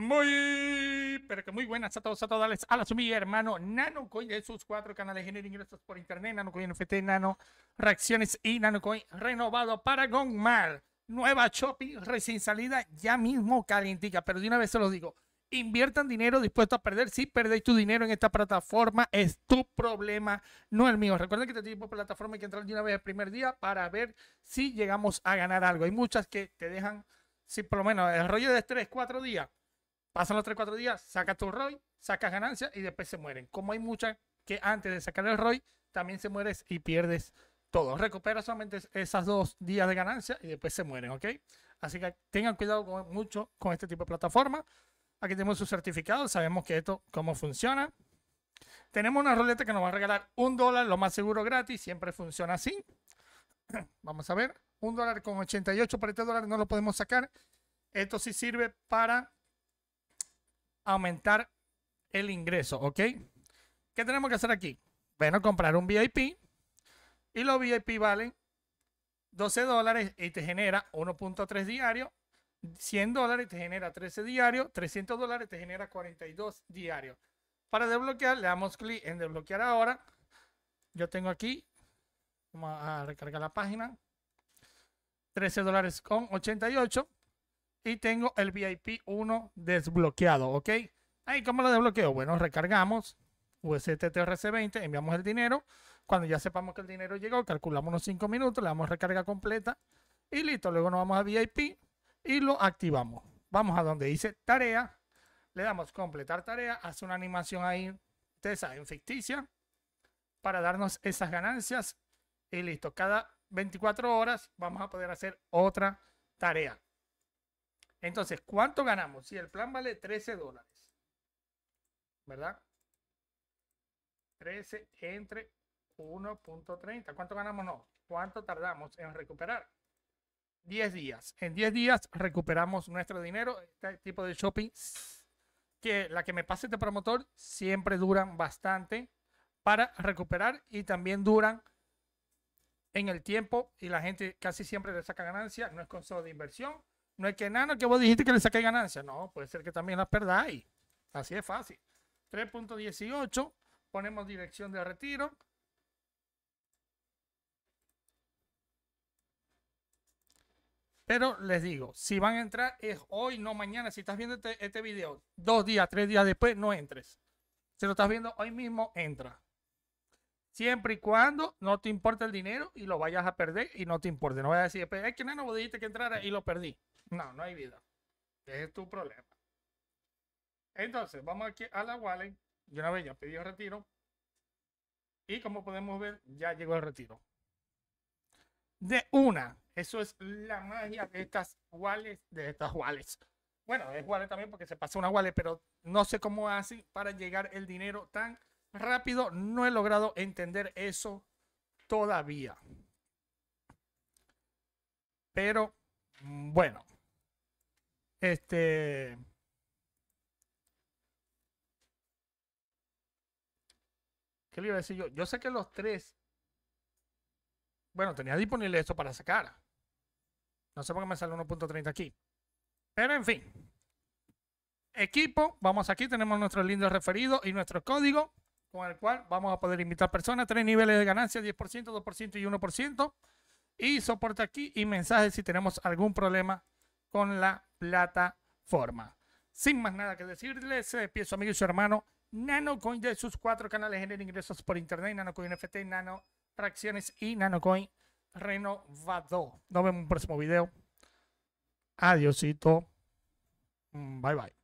Muy, pero que muy buenas a todos, a todas. A la sumilla, hermano NanoCoin de sus cuatro canales genera ingresos por internet: NanoCoin NFT, Nano Reacciones y NanoCoin renovado para Gongmar. Nueva shopping recién salida, ya mismo calientica, Pero de una vez se los digo: inviertan dinero dispuesto a perder. Si perdéis tu dinero en esta plataforma, es tu problema, no el mío. Recuerden que este tipo de plataforma hay que entrar de una vez el primer día para ver si llegamos a ganar algo. Hay muchas que te dejan, si por lo menos el rollo de tres, cuatro días Pasan los 3-4 días, sacas tu ROI, sacas ganancias y después se mueren. Como hay muchas que antes de sacar el ROI también se mueres y pierdes todo. Recuperas solamente esas dos días de ganancia y después se mueren, ¿ok? Así que tengan cuidado con, mucho con este tipo de plataforma. Aquí tenemos su certificado, sabemos que esto, cómo funciona. Tenemos una ruleta que nos va a regalar un dólar, lo más seguro gratis, siempre funciona así. Vamos a ver, un dólar con 88 para este dólar no lo podemos sacar. Esto sí sirve para aumentar el ingreso, ¿ok? ¿Qué tenemos que hacer aquí? Bueno, comprar un VIP y los VIP valen 12 dólares y te genera 1.3 diario, 100 dólares te genera 13 diarios, 300 dólares te genera 42 diarios. Para desbloquear, le damos clic en desbloquear ahora. Yo tengo aquí, vamos a recargar la página, 13 dólares con 88 y tengo el VIP 1 desbloqueado, ¿ok? Ahí, ¿cómo lo desbloqueo? Bueno, recargamos usttrc 20 enviamos el dinero. Cuando ya sepamos que el dinero llegó, calculamos unos 5 minutos, le damos recarga completa y listo. Luego nos vamos a VIP y lo activamos. Vamos a donde dice tarea, le damos completar tarea, hace una animación ahí, esa en ficticia, para darnos esas ganancias y listo. Cada 24 horas vamos a poder hacer otra tarea. Entonces, ¿cuánto ganamos? Si el plan vale 13 dólares, ¿verdad? 13 entre 1.30. ¿Cuánto ganamos? No. ¿Cuánto tardamos en recuperar? 10 días. En 10 días recuperamos nuestro dinero. Este tipo de shopping, que la que me pase este promotor, siempre duran bastante para recuperar y también duran en el tiempo y la gente casi siempre le saca ganancia. No es con de inversión. No es que nada, que vos dijiste que le saqué ganancia. No, puede ser que también la perdáis. Así es fácil. 3.18. Ponemos dirección de retiro. Pero les digo, si van a entrar es hoy, no mañana. Si estás viendo este, este video, dos días, tres días después, no entres. Si lo estás viendo hoy mismo, entra. Siempre y cuando no te importe el dinero y lo vayas a perder y no te importe. No voy a decir, pues, es que no, vos dijiste que entrara y lo perdí. No, no hay vida. Ese es tu problema. Entonces, vamos aquí a la wallet. Yo una vez ya pedí el retiro. Y como podemos ver, ya llegó el retiro. De una. Eso es la magia de estas wallets, de estas wallets. Bueno, es wallet también porque se pasó una wallet, pero no sé cómo hacen para llegar el dinero tan rápido. No he logrado entender eso todavía. Pero bueno. Este. ¿Qué le iba a decir yo? Yo sé que los tres. Bueno, tenía disponible esto para sacar. No sé por qué me sale 1.30 aquí. Pero en fin. Equipo, vamos aquí, tenemos nuestro lindo referido y nuestro código con el cual vamos a poder invitar personas, tres niveles de ganancia, 10%, 2% y 1%, y soporte aquí y mensajes si tenemos algún problema con la plataforma. Sin más nada que decirles, eh, se amigo y su hermano NanoCoin de sus cuatro canales generan ingresos por internet, NanoCoin NFT, Nano Fracciones y NanoCoin Renovado. Nos vemos en un próximo video. Adiosito. Mm, bye bye.